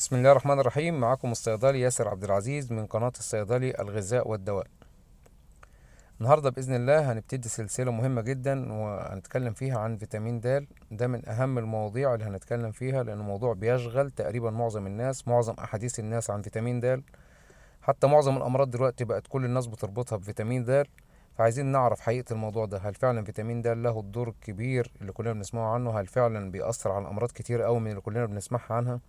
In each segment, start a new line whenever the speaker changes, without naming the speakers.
بسم الله الرحمن الرحيم معكم الصيدلي ياسر عبد العزيز من قناة الصيدلي الغذاء والدواء النهاردة بإذن الله هنبتدي سلسلة مهمة جدا وهنتكلم فيها عن فيتامين د ده من أهم المواضيع اللي هنتكلم فيها لأن الموضوع بيشغل تقريبا معظم الناس معظم أحاديث الناس عن فيتامين د حتى معظم الأمراض دلوقتي بقت كل الناس بتربطها بفيتامين د فعايزين نعرف حقيقة الموضوع ده هل فعلا فيتامين د له الدور الكبير اللي كلنا بنسمعه عنه هل فعلا بيأثر على أمراض كتير أوي من اللي كلنا بنسمعها عنها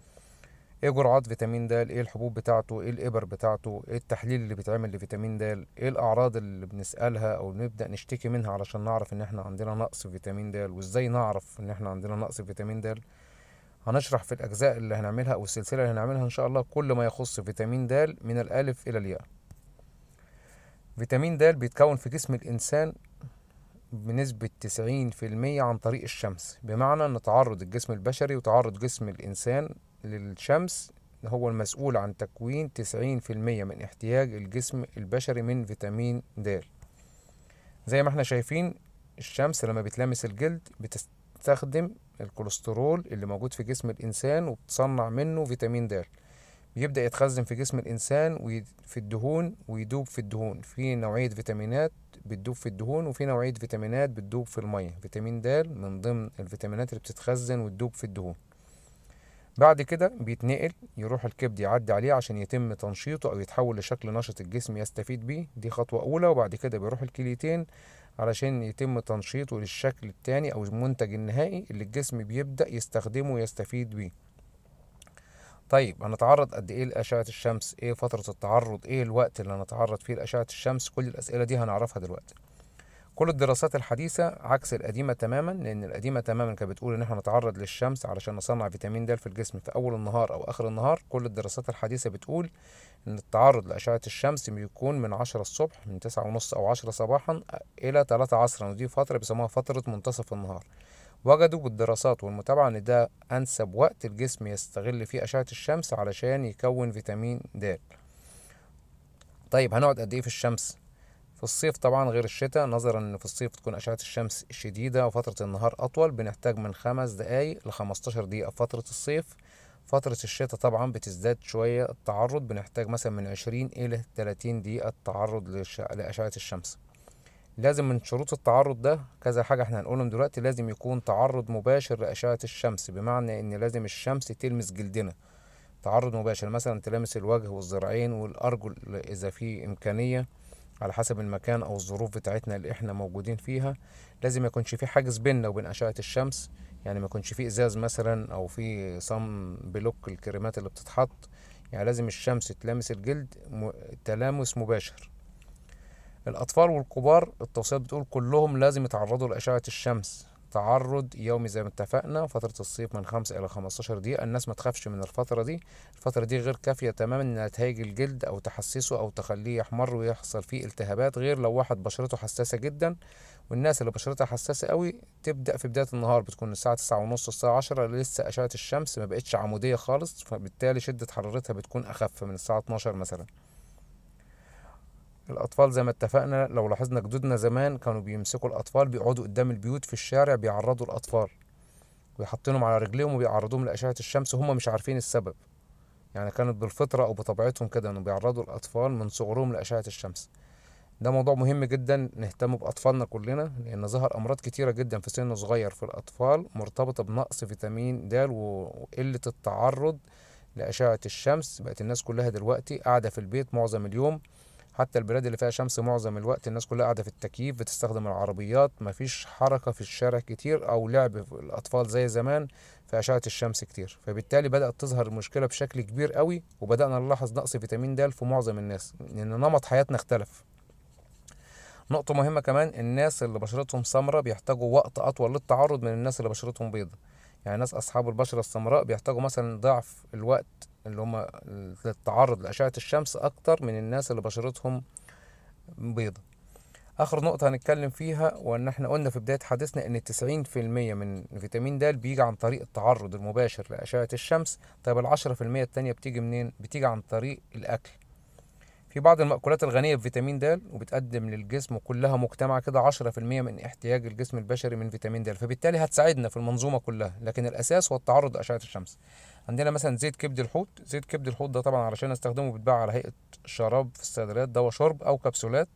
ايه جرعات فيتامين د ايه الحبوب بتاعته ايه الابر بتاعته ايه التحليل اللي بيتعمل لفيتامين د ايه الاعراض اللي بنسالها او نبدا نشتكي منها علشان نعرف ان احنا عندنا نقص فيتامين د وازاي نعرف ان احنا عندنا نقص فيتامين د هنشرح في الاجزاء اللي هنعملها او السلسله اللي هنعملها ان شاء الله كل ما يخص فيتامين د من الالف الى الياء فيتامين د بيتكون في جسم الانسان بنسبة تسعين في المية عن طريق الشمس بمعنى أن تعرض الجسم البشري وتعرض جسم الإنسان للشمس هو المسؤول عن تكوين 90% من احتياج الجسم البشري من فيتامين د زي ما احنا شايفين الشمس لما بتلامس الجلد بتستخدم الكوليسترول اللي موجود في جسم الإنسان وبتصنع منه فيتامين د بيبدأ يتخزن في جسم الإنسان في الدهون ويدوب في الدهون في نوعية فيتامينات بتدوب في الدهون وفي نوعية فيتامينات بتدوب في المية فيتامين د من ضمن الفيتامينات اللي بتتخزن وتدوب في الدهون بعد كده بيتنقل يروح الكبد يعدي عليه عشان يتم تنشيطه او يتحول لشكل نشط الجسم يستفيد بيه دي خطوه اولى وبعد كده بيروح الكليتين علشان يتم تنشيطه للشكل التاني او المنتج النهائي اللي الجسم بيبدا يستخدمه ويستفيد بيه طيب هنتعرض قد ايه لاشعه الشمس ايه فتره التعرض ايه الوقت اللي هنتعرض فيه لاشعه الشمس كل الاسئله دي هنعرفها دلوقتي كل الدراسات الحديثة عكس القديمة تماما لأن القديمة تماما كانت بتقول إن إحنا نتعرض للشمس علشان نصنع فيتامين د في الجسم في أول النهار أو آخر النهار كل الدراسات الحديثة بتقول إن التعرض لأشعة الشمس بيكون من عشرة الصبح من تسعة ونص أو عشرة صباحا إلى تلاتة عصرا ودي فترة بيسموها فترة منتصف النهار وجدوا بالدراسات والمتابعة إن ده أنسب وقت الجسم يستغل فيه أشعة الشمس علشان يكون فيتامين د طيب هنقعد قد إيه في الشمس في الصيف طبعا غير الشتاء نظرا ان في الصيف تكون اشعه الشمس شديده وفتره النهار اطول بنحتاج من خمس دقائق ل 15 دقيقه في فتره الصيف فترة الشتاء طبعا بتزداد شوية التعرض بنحتاج مثلا من عشرين إلى تلاتين دقيقة تعرض لش... لأشعة الشمس لازم من شروط التعرض ده كذا حاجة احنا هنقولهم دلوقتي لازم يكون تعرض مباشر لأشعة الشمس بمعنى إن لازم الشمس تلمس جلدنا تعرض مباشر مثلا تلامس الوجه والذراعين والأرجل إذا في إمكانية على حسب المكان او الظروف بتاعتنا اللي احنا موجودين فيها لازم يكونش في حاجز بيننا وبين اشعه الشمس يعني ما يكونش في ازاز مثلا او في صم بلوك الكريمات اللي بتتحط يعني لازم الشمس تلامس الجلد تلامس مباشر الاطفال والكبار التوصيات بتقول كلهم لازم يتعرضوا لاشعه الشمس تعرض يومي زي ما اتفقنا فترة الصيف من خمسة إلى خمستاشر دقيقة الناس ما تخافش من الفترة دي الفترة دي غير كافية تماما إنها تهيج الجلد أو تحسسه أو تخليه يحمر ويحصل فيه التهابات غير لو واحد بشرته حساسة جدا والناس اللي بشرتها حساسة قوي تبدأ في بداية النهار بتكون الساعة تسعة ونص الساعة عشرة لسه أشعة الشمس ما بقتش عمودية خالص فبالتالي شدة حرارتها بتكون أخف من الساعة اتناشر مثلا الأطفال زي ما اتفقنا لو لاحظنا جدودنا زمان كانوا بيمسكوا الأطفال بيقعدوا قدام البيوت في الشارع بيعرضوا الأطفال ويحطينهم على رجليهم وبيعرضوهم لأشعة الشمس وهم مش عارفين السبب يعني كانت بالفطرة أو بطبيعتهم كده إنه بيعرضوا الأطفال من صغرهم لأشعة الشمس ده موضوع مهم جدا نهتم بأطفالنا كلنا لأن ظهر أمراض كتيرة جدا في سن صغير في الأطفال مرتبطة بنقص فيتامين د وقلة التعرض لأشعة الشمس بقت الناس كلها دلوقتي قاعدة في البيت معظم اليوم حتى البلاد اللي فيها شمس معظم الوقت الناس كلها قاعده في التكييف بتستخدم العربيات مفيش حركه في الشارع كتير او لعب الاطفال زي زمان في اشعه الشمس كتير فبالتالي بدات تظهر المشكله بشكل كبير قوي وبدانا نلاحظ نقص فيتامين د في معظم الناس لان نمط حياتنا اختلف نقطة مهمة كمان الناس اللي بشرتهم سمراء بيحتاجوا وقت أطول للتعرض من الناس اللي بشرتهم بيضة يعني ناس أصحاب البشرة السمراء بيحتاجوا مثلا ضعف الوقت اللي هم للتعرض لأشعة الشمس أكتر من الناس اللي بشرتهم بيضة آخر نقطة هنتكلم فيها وإن إحنا قلنا في بداية حديثنا إن تسعين في المية من فيتامين د بيجي عن طريق التعرض المباشر لأشعة الشمس طيب العشرة في المية التانية بتيجي منين؟ بتيجي عن طريق الأكل في بعض المأكولات الغنية بفيتامين د وبتقدم للجسم وكلها مجتمعة كده عشرة في المية من احتياج الجسم البشري من فيتامين د فبالتالي هتساعدنا في المنظومة كلها لكن الأساس هو التعرض لأشعة الشمس عندنا مثلا زيت كبد الحوت زيت كبد الحوت ده طبعا علشان استخدمه بيتباع على هيئه شراب في الصيدليات دواء شرب او كبسولات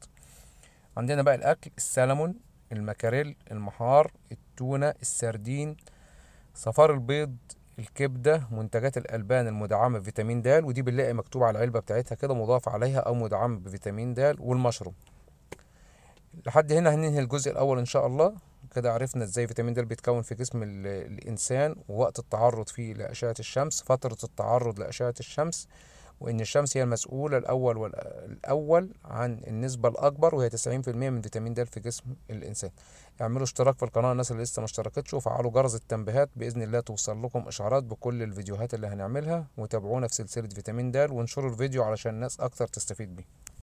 عندنا بقى الاكل السلمون المكاريل المحار التونه السردين صفار البيض الكبده منتجات الالبان المدعمه بفيتامين د ودي بنلاقي مكتوب على العلبه بتاعتها كده مضاف عليها او مدعمه بفيتامين د والمشروم لحد هنا هننهي الجزء الاول ان شاء الله كده عرفنا ازاي فيتامين د بيتكون في جسم الانسان ووقت التعرض فيه لاشعه الشمس فتره التعرض لاشعه الشمس وان الشمس هي المسؤوله الاول والاول عن النسبه الاكبر وهي 90% من فيتامين د في جسم الانسان اعملوا اشتراك في القناه الناس اللي لسه ما اشتركتش وفعلوا جرس التنبيهات باذن الله توصل لكم اشعارات بكل الفيديوهات اللي هنعملها وتابعونا في سلسله فيتامين د وانشروا الفيديو علشان الناس اكتر تستفيد بيه